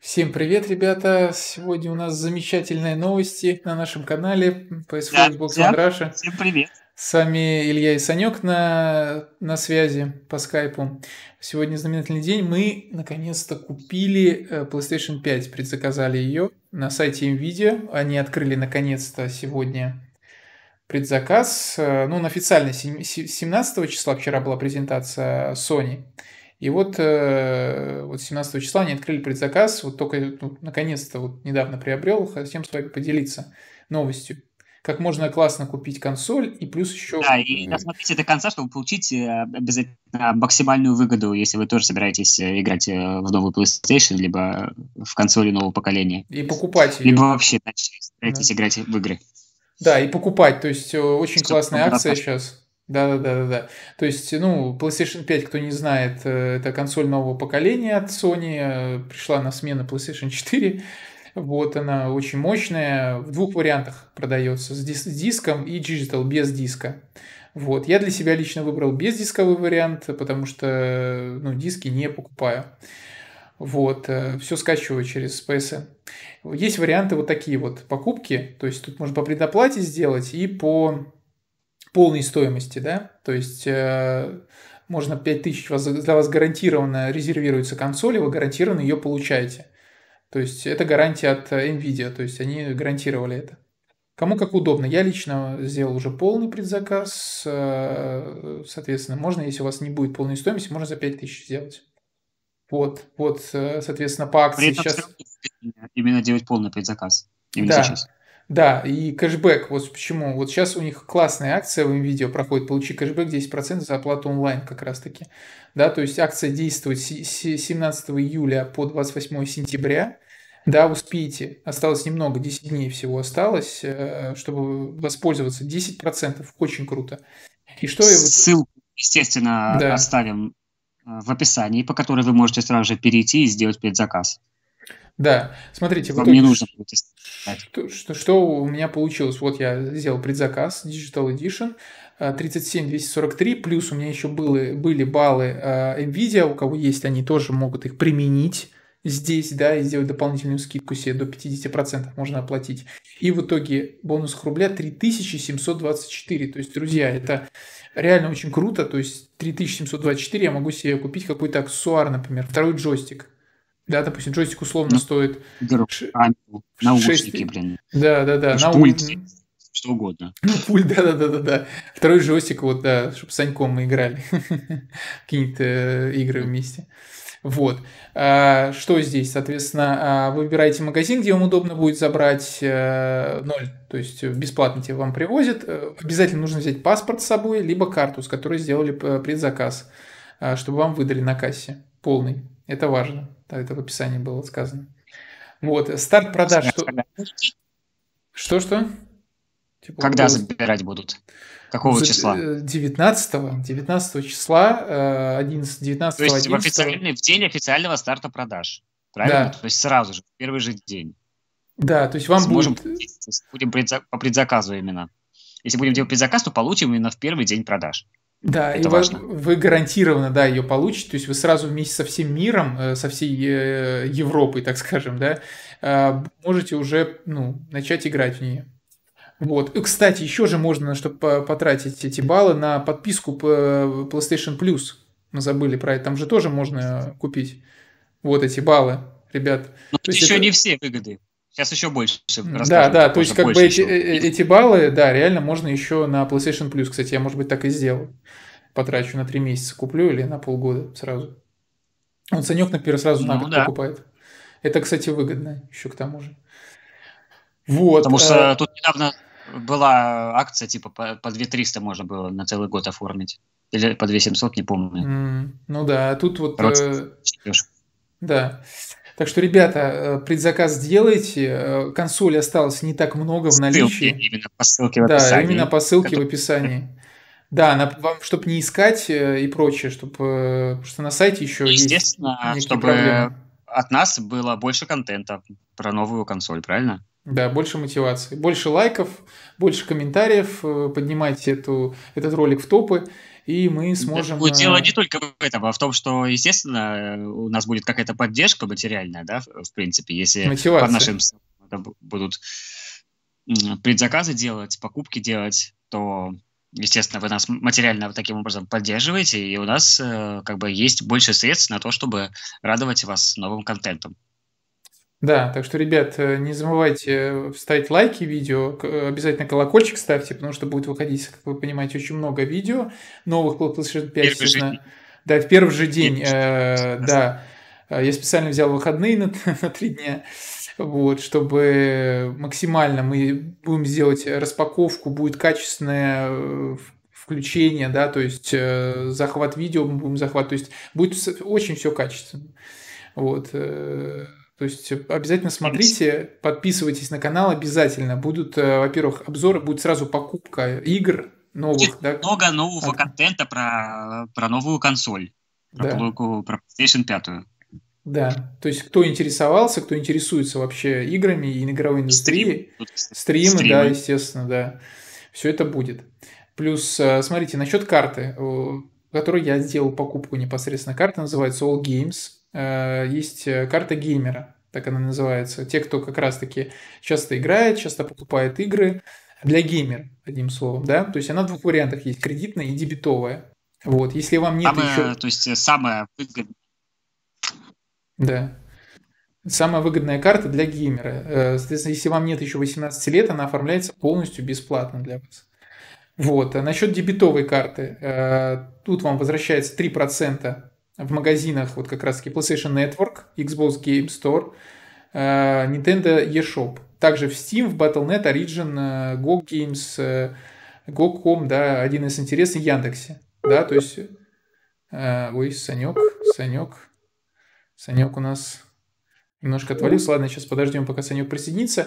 Всем привет, ребята! Сегодня у нас замечательные новости на нашем канале PS4 да, Xbox всем, One Russia. Всем привет! С вами Илья и Санек на, на связи по скайпу. Сегодня знаменательный день. Мы наконец-то купили э, PlayStation 5, предзаказали ее на сайте Nvidia. Они открыли наконец-то сегодня предзаказ. Э, ну, он официально 17 числа вчера была презентация Sony. И вот, э, вот 17 числа они открыли предзаказ, вот только ну, наконец-то вот недавно приобрел, хотим с вами поделиться новостью. Как можно классно купить консоль и плюс еще... Да, и досмотрите до конца, чтобы получить э, обязательно максимальную выгоду, если вы тоже собираетесь э, играть в новую PlayStation, либо в консоли нового поколения. И покупать ее. Либо вообще начать да. играть в игры. Да, и покупать. То есть очень Что классная акция сейчас. Да-да-да-да. да. То есть, ну, PlayStation 5, кто не знает, э, это консоль нового поколения от Sony, э, пришла на смену PlayStation 4. Вот она очень мощная, в двух вариантах продается, с диском и digital, без диска. Вот. Я для себя лично выбрал бездисковый вариант, потому что э, ну, диски не покупаю. Вот, все скачиваю через PSN. Есть варианты вот такие вот покупки, то есть тут можно по предоплате сделать и по полной стоимости, да, то есть э, можно 5000 вас, для вас гарантированно резервируется консоль, и вы гарантированно ее получаете. То есть это гарантия от Nvidia, то есть они гарантировали это. Кому как удобно. Я лично сделал уже полный предзаказ, э, соответственно, можно, если у вас не будет полной стоимости, можно за 5000 сделать. Вот, вот, э, соответственно, по акции При этом сейчас... Именно делать полный предзаказ. Именно да. сейчас. Да, и кэшбэк, вот почему. Вот сейчас у них классная акция в видео проходит, получи кэшбэк 10% за оплату онлайн как раз-таки. Да, то есть акция действует с 17 июля по 28 сентября. Да, успейте. Осталось немного, 10 дней всего осталось, э, чтобы воспользоваться. 10% очень круто. И что я вот... Ссылку, естественно, да. оставим э, в описании, по которой вы можете сразу же перейти и сделать предзаказ. Да, смотрите, Вам вот не нужно что, что, что у меня получилось? Вот я сделал предзаказ Digital Edition 37243, э, плюс у меня еще были, были баллы э, Nvidia, у кого есть, они тоже могут их применить здесь, да, и сделать дополнительную скидку себе до 50% можно оплатить. И в итоге бонус к рубля 3724. То есть, друзья, это реально очень круто. То есть 3724 я могу себе купить какой-то аксессуар, например, второй джойстик да, допустим, джойстик условно ну, стоит... Ш... Наушники, блин. Да, да, да. Нау... Пульт, что угодно. Ну, пульт, да-да-да-да. да. Второй джойстик, вот, да, чтобы с Саньком мы играли. Какие-то э, игры вместе. Вот. А, что здесь? Соответственно, а, вы выбираете магазин, где вам удобно будет забрать э, ноль, то есть э, бесплатно тебе вам привозят. Обязательно нужно взять паспорт с собой, либо карту, с которой сделали предзаказ, а, чтобы вам выдали на кассе полный. Это важно. Так, это в описании было сказано. Вот, старт продаж. Что... что Типа, Когда вот, забирать будут? Какого за, числа? 19, 19 э, числа, 11, э, 19 То есть 11. В, официальный, в день официального старта продаж, правильно? Да. То есть сразу же, в первый же день. Да, то есть вам Сможем будет... Э, будем предзак... по предзаказу именно. Если будем делать предзаказ, то получим именно в первый день продаж. Да, это и важно. Вы, вы гарантированно, да, ее получите. То есть вы сразу вместе со всем миром, э, со всей э, Европой, так скажем, да, э, можете уже ну, начать играть в нее. Вот. И, кстати, еще же можно, чтобы потратить эти баллы на подписку PlayStation Plus. Мы забыли про это. Там же тоже можно купить вот эти баллы, ребят. Но То еще это... не все выгоды. Сейчас еще больше расскажу. Да, да, то есть как бы эти, э, эти баллы, да, реально можно еще на PlayStation Plus. Кстати, я, может быть, так и сделаю. Потрачу на 3 месяца, куплю или на полгода сразу. Он Санек, например, сразу ну, год да. покупает. Это, кстати, выгодно еще к тому же. Вот. Потому что э... тут недавно была акция, типа, по, по 2 можно было на целый год оформить. Или по 2 700, не помню. Mm, ну да, а тут вот... Э... Да. Так что, ребята, э, предзаказ сделайте. Э, консоль осталось не так много в наличии. Ссылки, именно по ссылке в да, описании. Да, именно по ссылке это... в описании. Да, на, вам, чтобы не искать э, и прочее, чтобы, потому что на сайте еще Естественно, есть чтобы проблемы. от нас было больше контента про новую консоль, правильно? Да, больше мотивации, больше лайков, больше комментариев, поднимайте эту, этот ролик в топы и мы сможем... Да, дело э, не только в этом, а в том, что, естественно, у нас будет какая-то поддержка материальная, да, в принципе, если Мотивация. по нашим будут предзаказы делать, покупки делать, то, естественно, вы нас материально вот таким образом поддерживаете, и у нас э, как бы есть больше средств на то, чтобы радовать вас новым контентом. Да, так что, ребят, э, не забывайте э, ставить лайки видео, э, обязательно колокольчик ставьте, потому что будет выходить, как вы понимаете, очень много видео новых PlayStation 5. Собственно, да, в первый же день, э, да. Я специально взял выходные на, на три дня, вот, чтобы максимально мы будем сделать распаковку, будет качественная включение, да, то есть э, захват видео мы будем захват, то есть будет очень все качественно. Вот. То есть обязательно смотрите, подписывайтесь на канал обязательно. Будут, э, во-первых, обзоры, будет сразу покупка игр новых. Есть да? много нового а... контента про, про новую консоль, про, да. плойку, про PlayStation 5. Да, то есть кто интересовался, кто интересуется вообще играми и игровой индустрией, стрим, стримы, стримы, да, естественно, да, все это будет. Плюс, э, смотрите, насчет карты, которой я сделал покупку непосредственно, карта называется All Games, Э, есть э, карта геймера, так она называется. Те, кто как раз-таки часто играет, часто покупает игры для геймера, одним словом, да. То есть она в двух вариантах есть: кредитная и дебетовая. Вот, если вам нет самое, еще... То есть э, самая выгодная. Да. Самая выгодная карта для геймера. Соответственно, если вам нет еще 18 лет, она оформляется полностью бесплатно для вас. Вот. А насчет дебетовой карты. Тут вам возвращается 3% в магазинах вот как раз-таки PlayStation Network, Xbox Game Store, э, Nintendo eShop. Также в Steam, в Battle.net, Origin, э, Gog Games, э, Gog.com, да, один из интересных, Яндексе. Да, то есть... Ой, Санек, Санек, Санек у нас немножко отвалился. Ладно, сейчас подождем, пока Санек присоединится.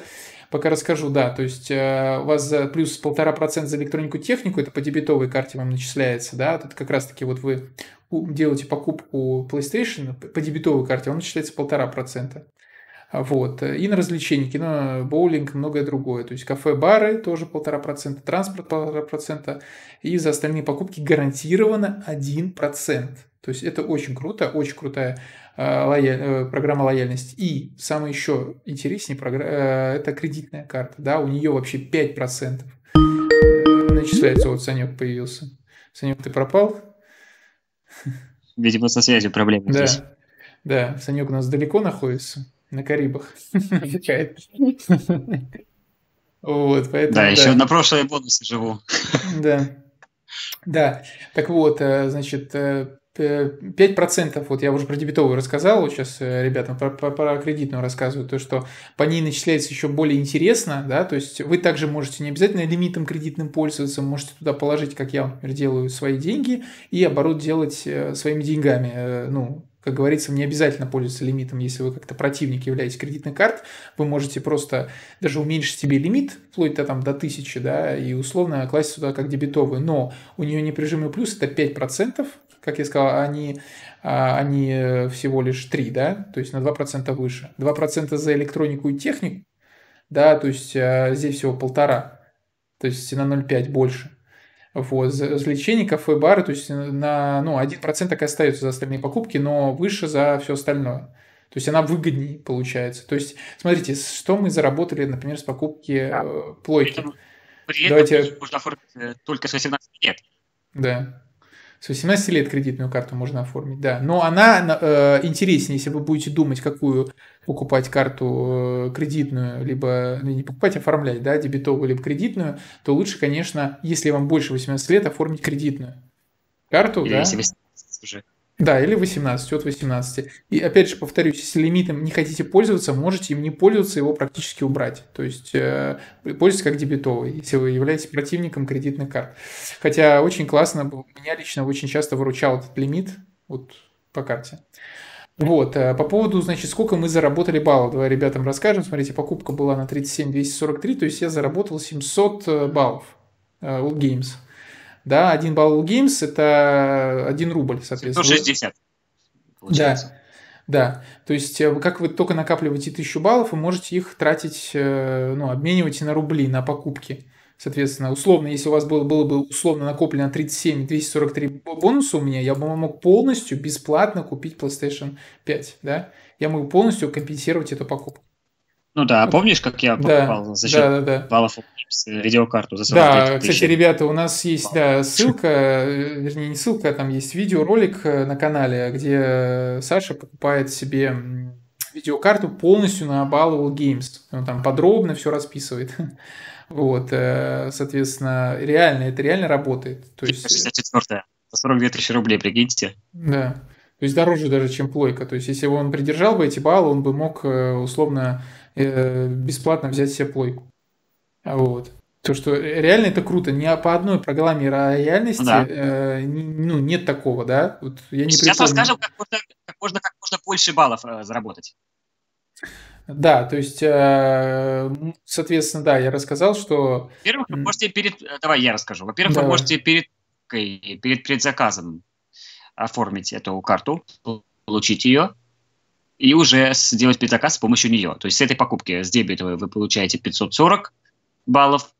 Пока расскажу, да, то есть э, у вас за плюс полтора процента за электронику технику, это по дебетовой карте вам начисляется, да, тут как раз-таки вот вы делаете покупку PlayStation по дебетовой карте, он начисляется полтора процента. Вот. Э, и на развлечения, кино, боулинг, многое другое. То есть кафе, бары тоже полтора процента, транспорт полтора процента. И за остальные покупки гарантированно один процент, То есть это очень круто, очень крутая э, лояль, э, программа лояльности. И самое еще интереснее, програ... Э, это кредитная карта. Да, у нее вообще 5% начисляется. Вот Санек появился. Санек, ты пропал? Видимо, со связью проблемы да. здесь. Да, Санек у нас далеко находится, на Карибах. Вот, поэтому, да, еще на прошлые бонусы живу. Да. Да, так вот, э, значит, э, 5%, вот я уже про дебетовую рассказал, вот сейчас э, ребятам про, про, про кредитную рассказываю, то, что по ней начисляется еще более интересно, да, то есть вы также можете не обязательно лимитом кредитным пользоваться, можете туда положить, как я, например, делаю, свои деньги и оборот делать э, своими деньгами, э, ну, как говорится, не обязательно пользоваться лимитом, если вы как-то противник являетесь кредитной карт, вы можете просто даже уменьшить себе лимит, вплоть до, там, до 1000, да, и условно класть сюда как дебетовую, но у нее неприжимый плюс это 5%, как я сказал, они, а, они э, всего лишь 3, да, то есть на 2% выше. 2% за электронику и технику, да, то есть а, здесь всего полтора, то есть на 0,5 больше. Вот, за развлечения, кафе, бары, то есть на, ну, 1% так и остается за остальные покупки, но выше за все остальное. То есть она выгоднее получается. То есть, смотрите, что мы заработали, например, с покупки да. Э, плойки. При этом Давайте... можно оформить э, только с 18 лет. Да. С 18 лет кредитную карту можно оформить, да. Но она э, интереснее, если вы будете думать, какую покупать карту э, кредитную, либо ну, не покупать, а оформлять, да, дебетовую, либо кредитную, то лучше, конечно, если вам больше 18 лет, оформить кредитную карту, Или да. Если уже. Да, или 18, от 18. И опять же повторюсь, если лимитом не хотите пользоваться, можете им не пользоваться, его практически убрать. То есть э, пользуйтесь как дебетовый, если вы являетесь противником кредитных карт. Хотя очень классно, меня лично очень часто выручал этот лимит вот по карте. Вот, э, по поводу, значит, сколько мы заработали баллов, давай ребятам расскажем. Смотрите, покупка была на 37 243, то есть я заработал 700 э, баллов All э, Games да, один балл Games – это один рубль, соответственно. 160. Получается. Да. Да, то есть э, как вы только накапливаете тысячу баллов, вы можете их тратить, э, ну, обменивать на рубли, на покупки. Соответственно, условно, если у вас было, было бы условно накоплено 37 243 бонуса у меня, я бы мог полностью бесплатно купить PlayStation 5, да? Я могу полностью компенсировать эту покупку. Ну да, помнишь, как я покупал да, за счет да, да, да. баллов видеокарту за 45 Да, тысяч. кстати, ребята, у нас есть да, ссылка, вернее, не ссылка, а там есть видеоролик э, на канале, где э, Саша покупает себе видеокарту полностью на Ballable Games. Он там подробно все расписывает. Вот, э, соответственно, реально, это реально работает. То есть... 64 42 тысячи рублей, прикиньте. Да. То есть дороже даже, чем плойка. То есть, если бы он придержал бы эти баллы, он бы мог условно Э, бесплатно взять себе плойку. Вот. То, что реально это круто. Не по одной программе реальности да. э, ну, нет такого, да? Вот я не Сейчас припомню. расскажем, как можно, как, можно, как можно больше баллов э, заработать. Да, то есть, э, соответственно, да, я рассказал, что... Во-первых, вы можете перед... Э, давай я расскажу. Во-первых, да. вы можете перед, перед предзаказом оформить эту карту, получить ее и уже сделать предзаказ с помощью нее. То есть с этой покупки, с дебетовой, вы получаете 540 баллов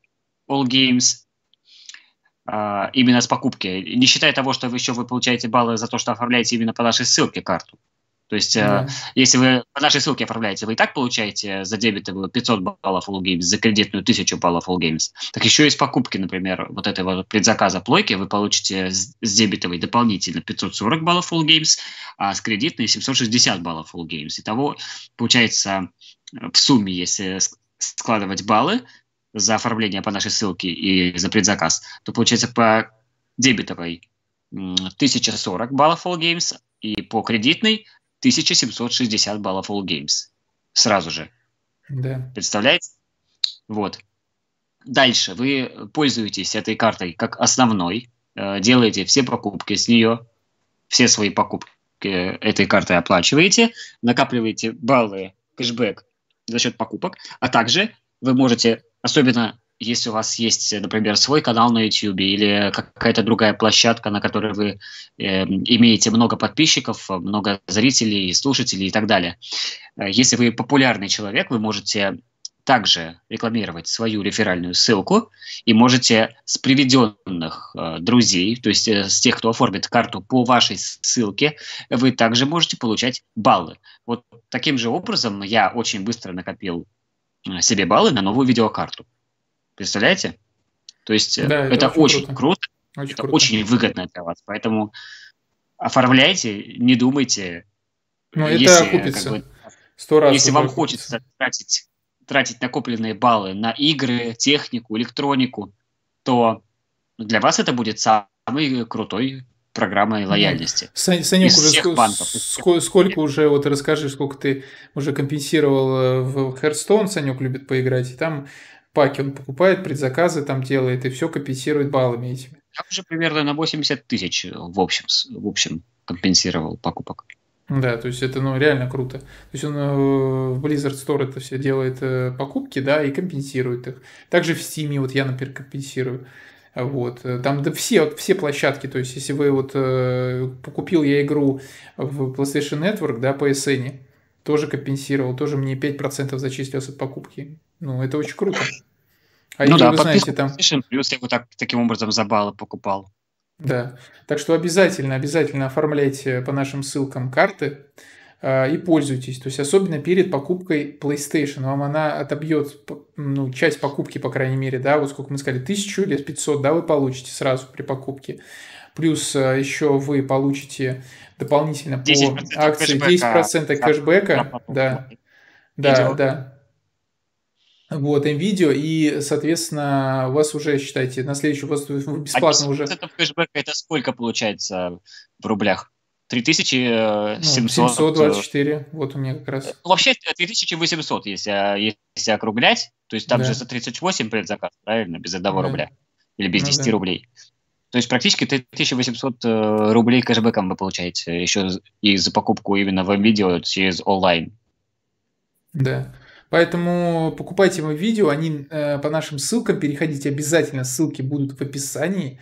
All Games, а, именно с покупки, не считая того, что вы еще вы получаете баллы за то, что оформляете именно по нашей ссылке карту. То есть, да. э, если вы по нашей ссылке оформляете, вы и так получаете за дебетовую 500 баллов All Games, за кредитную 1000 баллов All Games. Так еще и с покупки, например, вот этого предзаказа плойки вы получите с, с дебетовой дополнительно 540 баллов All Games, а с кредитной 760 баллов All Games. Итого, получается, э, в сумме, если складывать баллы за оформление по нашей ссылке и за предзаказ, то получается по дебетовой 1040 баллов All Games, и по кредитной 1760 баллов All Games. Сразу же. Да. Представляете? Вот. Дальше вы пользуетесь этой картой как основной, э, делаете все покупки с нее, все свои покупки э, этой картой оплачиваете, накапливаете баллы, кэшбэк за счет покупок, а также вы можете, особенно если у вас есть, например, свой канал на YouTube или какая-то другая площадка, на которой вы э, имеете много подписчиков, много зрителей, слушателей и так далее. Э, если вы популярный человек, вы можете также рекламировать свою реферальную ссылку и можете с приведенных э, друзей, то есть э, с тех, кто оформит карту по вашей ссылке, вы также можете получать баллы. Вот таким же образом я очень быстро накопил э, себе баллы на новую видеокарту. Представляете? То есть э, да, это, это очень, круто. круто. Очень это круто. очень выгодно для вас. Поэтому оформляйте, не думайте. Но ну, если, это окупится. Как бы, Сто раз если вам окупится. хочется тратить, тратить накопленные баллы на игры, технику, электронику, то для вас это будет самый крутой программой ну, лояльности. Сань, Санек, из уже всех ск- банков. Ск- сколько уже, вот расскажи, сколько ты уже компенсировал э, в Hearthstone, Санек любит поиграть, и там Паки он покупает, предзаказы там делает и все компенсирует баллами этими. Я уже примерно на 80 тысяч э, в общем, в общем компенсировал покупок. Да, то есть это ну, реально круто. То есть он э, в Blizzard Store это все делает э, покупки, да, и компенсирует их. Также в Steam, вот я, например, компенсирую. Вот. Там да, все, вот все площадки, то есть если вы вот э, купил я игру в PlayStation Network, да, по SN, тоже компенсировал, тоже мне 5% зачислилось от покупки. Ну, это очень круто. А ну да, вы знаете, там... плюс я вот так, таким образом за баллы покупал. Да, так что обязательно, обязательно оформляйте по нашим ссылкам карты э, и пользуйтесь. То есть особенно перед покупкой PlayStation. Вам она отобьет ну, часть покупки, по крайней мере, да, вот сколько мы сказали, тысячу или 500, да, вы получите сразу при покупке. Плюс а, еще вы получите дополнительно по акции кэшбэка, 10% кэшбэка. Да, да, да. Вот, видео и, соответственно, у вас уже, считайте, на следующий, у вас бесплатно а уже... кэшбэка это сколько получается в рублях? 3700. Э, ну, 724, э, вот у меня как раз. Э, вообще 3800, если, а, если округлять. То есть там да. же 138 предзаказ, правильно, без одного да. рубля. Или без ну, 10 да. рублей. То есть практически 1800 э, рублей кэшбэком вы получаете еще и за покупку именно веб-видео через онлайн. Да. Поэтому покупайте веб-видео, они э, по нашим ссылкам, переходите обязательно, ссылки будут в описании,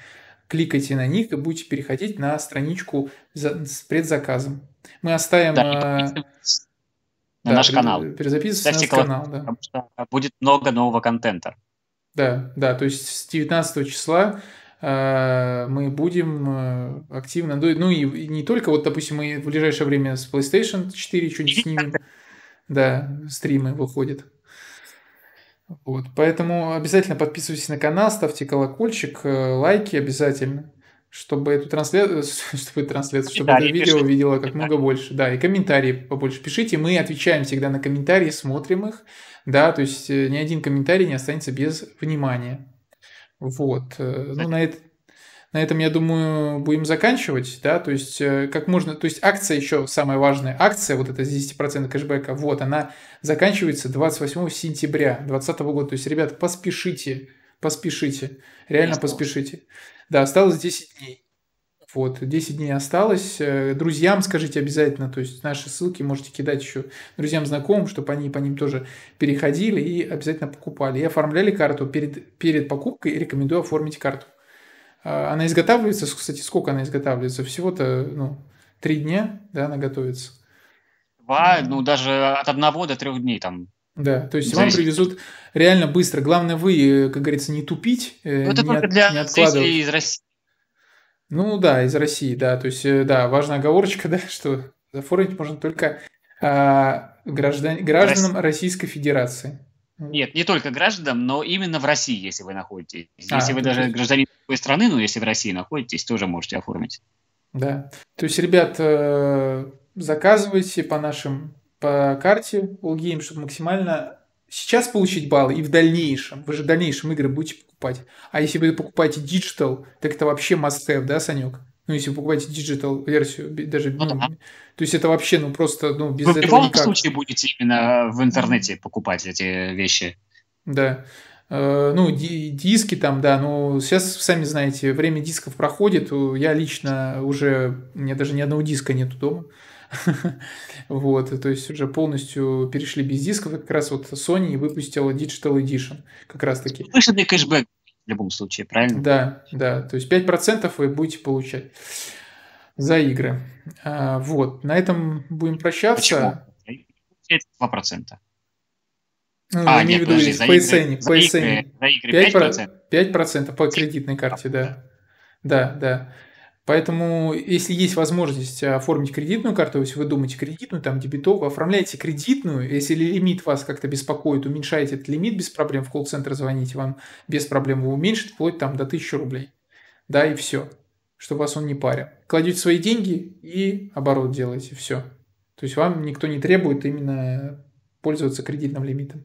кликайте на них и будете переходить на страничку за, с предзаказом. Мы оставим... Да, э, на да, наш канал. Перезаписываться на наш канал, да. Потому что будет много нового контента. Да, да, то есть с 19 числа Э, мы будем э, активно... Ну, ну и не только, вот, допустим, мы в ближайшее время с PlayStation 4 что-нибудь снимем. Да, стримы выходят. Вот, поэтому обязательно подписывайтесь на канал, ставьте колокольчик, э, лайки обязательно, чтобы эту трансляцию, чтобы трансляцию, чтобы это видео пишите. как много больше. Да, и комментарии побольше пишите. Мы отвечаем всегда на комментарии, смотрим их. Да, то есть ни один комментарий не останется без внимания. Вот. Э, ну, на это, на этом, я думаю, будем заканчивать, да, то есть э, как можно, то есть акция еще самая важная, акция вот эта 10% кэшбэка, вот, она заканчивается 28 сентября 2020 года, то есть, ребят, поспешите, поспешите, реально поспешите. Да, осталось 10 дней. Вот, 10 дней осталось. Э, друзьям скажите обязательно, то есть наши ссылки можете кидать еще друзьям, знакомым, чтобы они по ним тоже переходили и обязательно покупали. И оформляли карту. Перед, перед покупкой рекомендую оформить карту. А, она изготавливается, кстати, сколько она изготавливается? Всего-то, ну, три дня, да, она готовится. Два, ну, даже от одного до трех дней там да, то есть Зависит. вам привезут реально быстро. Главное, вы, э, как говорится, не тупить. Э, ну, это не только от, для не из России ну да, из России, да. То есть, э, да, важная оговорочка, да, что зафорить можно только а, граждан, гражданам Рос... Российской Федерации. Нет, не только гражданам, но именно в России, если вы находитесь. А, если вы ну, даже есть... гражданин другой страны, но если в России находитесь, тоже можете оформить. Да. То есть, ребят, э, заказывайте по нашим по карте Улгейм, чтобы максимально сейчас получить баллы и в дальнейшем. Вы же в дальнейшем игры будете покупать. А если вы покупаете Digital, так это вообще must-have, да, Санек? Ну, если вы покупаете Digital версию, даже... Ну, ну, да. То есть это вообще, ну, просто, ну, без ну, вы этого Вы в любом случае будете именно э, в интернете покупать эти вещи. Да. Э, ну, диски там, да, но ну, сейчас, сами знаете, время дисков проходит. Я лично уже, у меня даже ни одного диска нету дома. вот, то есть уже полностью перешли без дисков, и как раз вот Sony выпустила Digital Edition, как раз таки. Вышлый кэшбэк в любом случае, правильно? Да, да, то есть 5% вы будете получать за игры. А, вот, на этом будем прощаться. Почему? 2%. Ну, а, нет, подожди, за, по игры, по за, игры, за игры 5%? 5%, 5 по кредитной карте, да. Да, да. Поэтому, если есть возможность оформить кредитную карту, если вы думаете кредитную, там дебетовую, оформляйте кредитную. Если лимит вас как-то беспокоит, уменьшайте этот лимит без проблем. В колл-центр звоните, вам без проблем его уменьшит, вплоть там до 1000 рублей. Да, и все. Чтобы вас он не парил. Кладете свои деньги и оборот делаете. Все. То есть вам никто не требует именно пользоваться кредитным лимитом.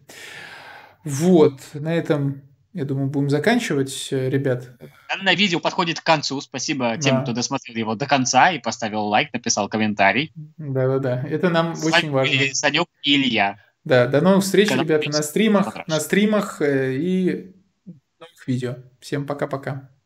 Вот, на этом я думаю, будем заканчивать, э, ребят. На видео подходит к концу. Спасибо да. тем, кто досмотрел его до конца и поставил лайк, написал комментарий. Да-да-да, это нам С очень важно. Санек и Илья. Да, до новых встреч, Когда ребята, на стримах, на стримах э, и новых видео. Всем пока-пока.